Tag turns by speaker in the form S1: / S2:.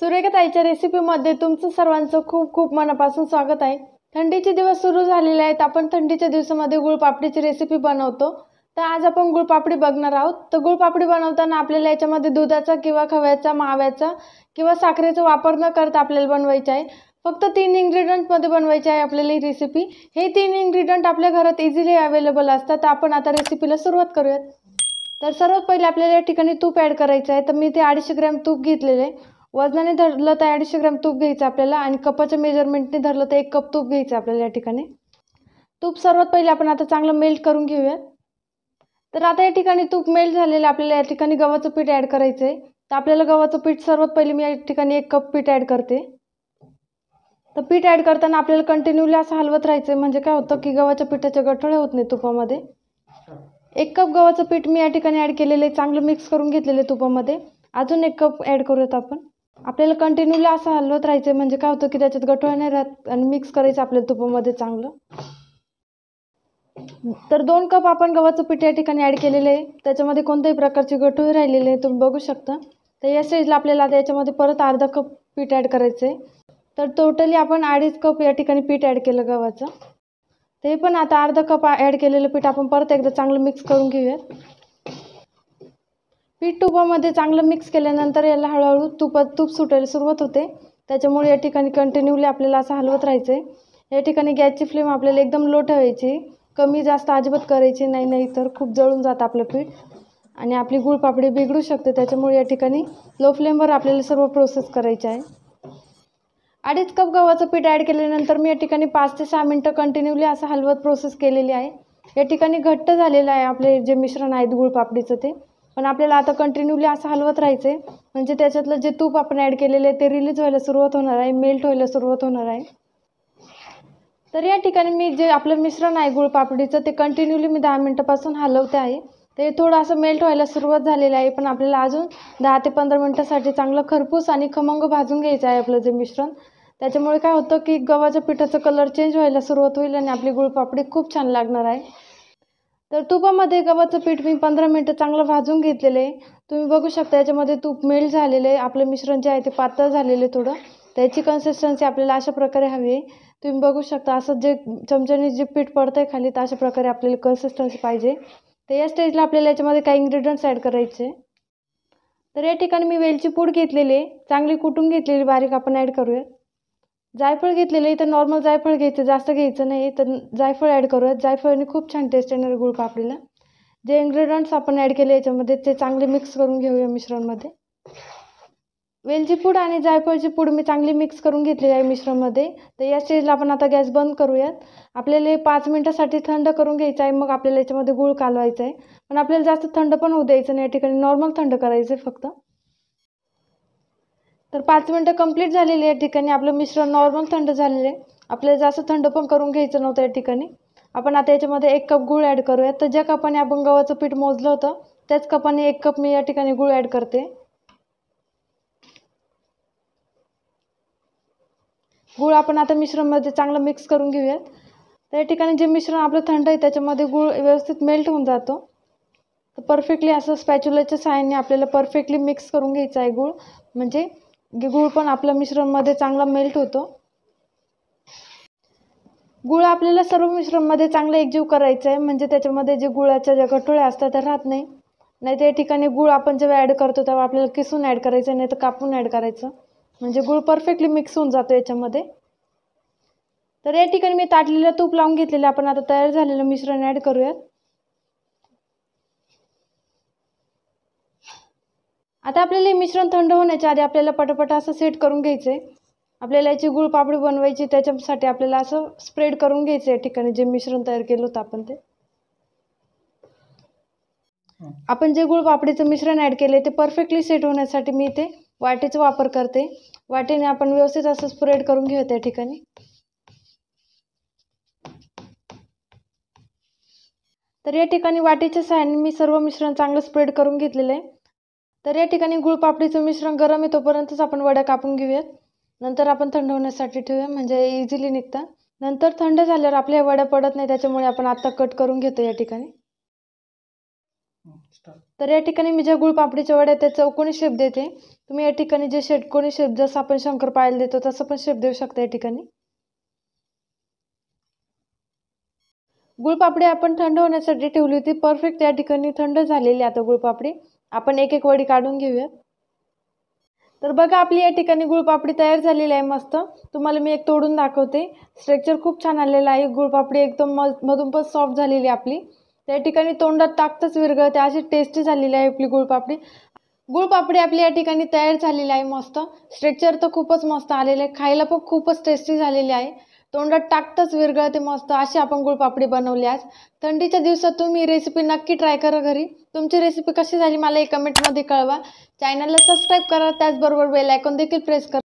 S1: सूर्यकताईच्या रेसिपीमध्ये तुमचं सर्वांचं खूप खूप मनापासून स्वागत आहे थंडीचे दिवस सुरू झालेले आहेत आपण थंडीच्या दिवसामध्ये गुळपापडीची रेसिपी बनवतो तर आज आपण गुळपापडी बघणार आहोत तर गुळपापडी बनवताना आपल्याला याच्यामध्ये दुधाचा किंवा खव्याचा माव्याचा किंवा साखरेचा वापर न करता आपल्याला बनवायचा आहे फक्त तीन इंग्रेडियंटमध्ये बनवायची आहे आपल्याला ही रेसिपी हे तीन इंग्रेडियंट आपल्या घरात इझिली अवेलेबल असतात तर आपण आता रेसिपीला सुरुवात करूयात तर सर्वात पहिले आपल्याला या ठिकाणी तूप ॲड करायचं आहे तर मी ते अडीचशे ग्रॅम तूप घेतलेलं आहे वजनाने धरलं तर अडीचशे ग्रॅम तूप घ्यायचं आपल्याला आणि कपाच्या मेजरमेंटने धरलं तर एक कप तूप घ्यायचं आपल्याला या ठिकाणी तूप सर्वात पहिले आपण आता चांगलं मेल्ट करून घेऊयात तर आता या ठिकाणी तूप मेल्ट झालेलं आपल्याला या ठिकाणी गव्हाचं पीठ ॲड करायचं आहे तर आपल्याला गव्हाचं पीठ सर्वात पहिले मी या ठिकाणी एक कप पीठ ॲड करते तर पीठ ॲड करताना आपल्याला कंटिन्यूली असं हलवत राहायचं आहे म्हणजे काय होतं की गव्हाच्या पिठाचे गठोळे होत नाही तुपामध्ये एक कप गव्हाचं पीठ मी या ठिकाणी ॲड केलेलं आहे चांगलं मिक्स करून घेतलेलं आहे तुपामध्ये अजून एक कप ॲड करूयात आपण आपल्याला कंटिन्यूली असं हलवत राहायचं म्हणजे काय होतं की त्याच्यात गठोळा नाही राहत आणि मिक्स करायचं आपल्या तुपामध्ये चांगलं तर दोन कप आपण गव्हाचं पीठ या ठिकाणी ॲड केलेलं आहे त्याच्यामध्ये कोणत्याही प्रकारचे गठोळी राहिलेले आहे तुम्ही बघू शकता तर या स्टेजला आपल्याला आता याच्यामध्ये परत अर्धा कप पीठ ॲड करायचं आहे तर टोटली आपण अडीच कप या ठिकाणी पीठ ॲड केलं गव्हाचं ते पण आता अर्धा कप ॲड केलेलं पीठ आपण परत एकदा चांगलं मिक्स करून घेऊयात पीठ तुपामध्ये चांगलं मिक्स केल्यानंतर याला हळूहळू तुपात तूप सुटायला सुरुवात होते त्याच्यामुळे या ठिकाणी कंटिन्यूली आपल्याला असं हलवत राहायचं आहे या ठिकाणी गॅसची फ्लेम आपल्याला एकदम लो ठेवायची कमी जास्त अजिबात करायची नाही नाही तर खूप जळून जातं आपलं पीठ आणि आपली गुळपापडी बिघडू शकते त्याच्यामुळे या ठिकाणी लो फ्लेमवर आपल्याला सर्व प्रोसेस करायची आहे अडीच कप गव्हाचं पीठ ॲड केल्यानंतर मी या ठिकाणी पाच ते सहा मिनटं कंटिन्यूली असं हलवत प्रोसेस केलेली आहे या ठिकाणी घट्ट झालेलं आहे आपले जे मिश्रण आहे गुळपापडीचं ते पण आपल्याला आता कंटिन्यूली असं हलवत राहायचं आहे म्हणजे त्याच्यातलं जे तूप आपण ॲड केलेलं आहे ते रिलीज व्हायला सुरुवात होणार आहे मेल्ट व्हायला सुरुवात होणार आहे तर या ठिकाणी मी जे आपलं मिश्रण आहे गुळपापडीचं ते कंटिन्यूली मी दहा मिनटापासून हलवते आहे ते थोडं असं मेल्ट व्हायला सुरुवात झालेलं आहे पण आपल्याला अजून दहा ते पंधरा मिनटासाठी चांगलं खरपूस आणि खमंग भाजून घ्यायचं आहे आपलं जे मिश्रण त्याच्यामुळे काय होतं की गव्हाच्या पिठाचा कलर चेंज व्हायला सुरुवात होईल आणि आपली गुळपापडी खूप छान लागणार आहे तर तुपामध्ये गव्हाचं पीठ मी पंधरा मिनटं चांगलं भाजून घेतलेलं आहे तुम्ही बघू शकता याच्यामध्ये तूप मेल झालेलं आहे आपलं मिश्रण जे आहे ते पातळ झालेलं आहे थोडं त्याची कन्सिस्टन्सी आपल्याला अशा प्रकारे हवी आहे तुम्ही बघू शकता असं जे चमच्याने जे पीठ पडतं आहे खाली तर अशा प्रकारे आपल्याला कन्सिस्टन्सी पाहिजे तर या स्टेजला आपल्याला याच्यामध्ये काही इन्ग्रेडियंट्स ॲड करायचे तर या ठिकाणी मी वेलची पूड घेतलेली आहे चांगली कुटून घेतलेली बारीक आपण ॲड करूया जायफळ घेतलेलं इथं नॉर्मल जायफळ घ्यायचं जास्त घ्यायचं नाही तर जायफळ ॲड करूयात जायफळने खूप छान टेस्ट येणार पापडीला जे इन्ग्रेडियंट्स आपण ॲड केले याच्यामध्ये ते चांगले मिक्स करून घेऊया मिश्रणमध्ये वेलची पूड आणि जायफळची पूड मी चांगली मिक्स करून घेतलेली आहे मिश्रणमध्ये तर या स्टेजला आपण आता गॅस बंद करूयात आपल्याला पाच मिनटासाठी थंड करून घ्यायचं आहे मग आपल्याला याच्यामध्ये गुळ कालवायचं आहे पण आपल्याला जास्त थंड पण होऊ द्यायचं नाही या ठिकाणी नॉर्मल थंड करायचं आहे फक्त तर पाच मिनटं कंप्लीट झालेली या ठिकाणी आपलं मिश्रण नॉर्मल थंड झालेलं आहे आपल्याला जास्त थंड पण करून घ्यायचं नव्हतं या ठिकाणी आपण आता याच्यामध्ये एक कप गूळ ॲड करूयात तर ज्या कपाने आपण गव्हाचं पीठ मोजलं होतं त्याच कपाने एक कप मी या ठिकाणी गूळ ॲड करते गूळ आपण आता मिश्रणमध्ये चांगलं मिक्स करून घेऊयात तर या ठिकाणी जे मिश्रण आपलं थंड आहे त्याच्यामध्ये गूळ व्यवस्थित मेल्ट होऊन जातो तर परफेक्टली असं स्पॅच्युलाच्या सहाय्याने आपल्याला परफेक्टली मिक्स करून घ्यायचं आहे गूळ म्हणजे म्हणजे गूळ पण मिश्रण मिश्रणमध्ये चांगला मेल्ट होतो गुळ आपल्याला सर्व मिश्रणमध्ये चांगला एकजीव करायचं आहे म्हणजे त्याच्यामध्ये जे गुळाच्या ज्या गटोळ्या असतात त्या राहत नाही नाही त्या ठिकाणी गुळ आपण जेव्हा ॲड करतो तेव्हा आपल्याला किसून ॲड करायचं नाही तर कापून ॲड करायचं म्हणजे गुळ परफेक्टली मिक्स होऊन जातो याच्यामध्ये तर या ठिकाणी मी ताटलेलं तूप लावून घेतलेलं आपण आता तयार झालेलं मिश्रण ॲड करूयात आता आपल्याला हे मिश्रण थंड होण्याच्या आधी आपल्याला पटापट असं सेट करून घ्यायचं आहे आपल्याला याची गुळपापडी बनवायची त्याच्यासाठी आपल्याला असं स्प्रेड करून घ्यायचं या ठिकाणी जे मिश्रण तयार केलं होतं आपण ते आपण जे गुळपापडीचं मिश्रण ॲड केलं ते परफेक्टली सेट होण्यासाठी मी ते वाटेचा वापर करते वाटेने आपण व्यवस्थित असं स्प्रेड करून घेऊ त्या ठिकाणी तर या ठिकाणी वाटेच्या साह्याने मी सर्व मिश्रण चांगलं स्प्रेड करून घेतलेलं आहे तर या ठिकाणी गुळपापडीचं मिश्रण गरम येतोपर्यंतच आपण वड्या कापून घेऊयात नंतर आपण थंड होण्यासाठी ठेवूया म्हणजे इझिली निघतात नंतर थंड झाल्यावर आपल्या वड्या पडत नाही त्याच्यामुळे आपण आत्ता कट करून घेतो या ठिकाणी तर या ठिकाणी मी ज्या गुळपापडीच्या वड्या त्या चौकोनी शेप देते तुम्ही या ठिकाणी जे षटकोनी शेप जसं आपण शंकर पाहायला देतो तसं पण शेप देऊ शकता या ठिकाणी गुळपापडी आपण थंड होण्यासाठी ठेवली होती परफेक्ट या ठिकाणी थंड झालेली आता गुळपापडी आपण एक एक वडी काढून घेऊया तर बघा आपली या ठिकाणी गुळपापडी तयार झालेली आहे मस्त तुम्हाला मी एक तोडून दाखवते स्ट्रेक्चर खूप छान आलेलं आहे गुळपापडी एकदम म मधून पण सॉफ्ट झालेली आपली त्या ठिकाणी तोंडात ताकतच विरगळते अशी टेस्टी झालेली आहे आपली गुळपापडी गुळपापडी आपली या ठिकाणी तयार झालेली आहे मस्त स्ट्रेक्चर तर खूपच मस्त आलेलं आहे खायला पण खूपच टेस्टी झालेली आहे तोंडात टाकतच विरघळते मस्त अशी आपण गुळपापडी बनवली आज थंडीच्या दिवसात तुम्ही रेसिपी नक्की ट्राय करा घरी तुमची रेसिपी कशी झाली मला एक कमेंटमध्ये कळवा चॅनलला सबस्क्राईब करा त्याचबरोबर बेल आयकॉन देखील प्रेस करा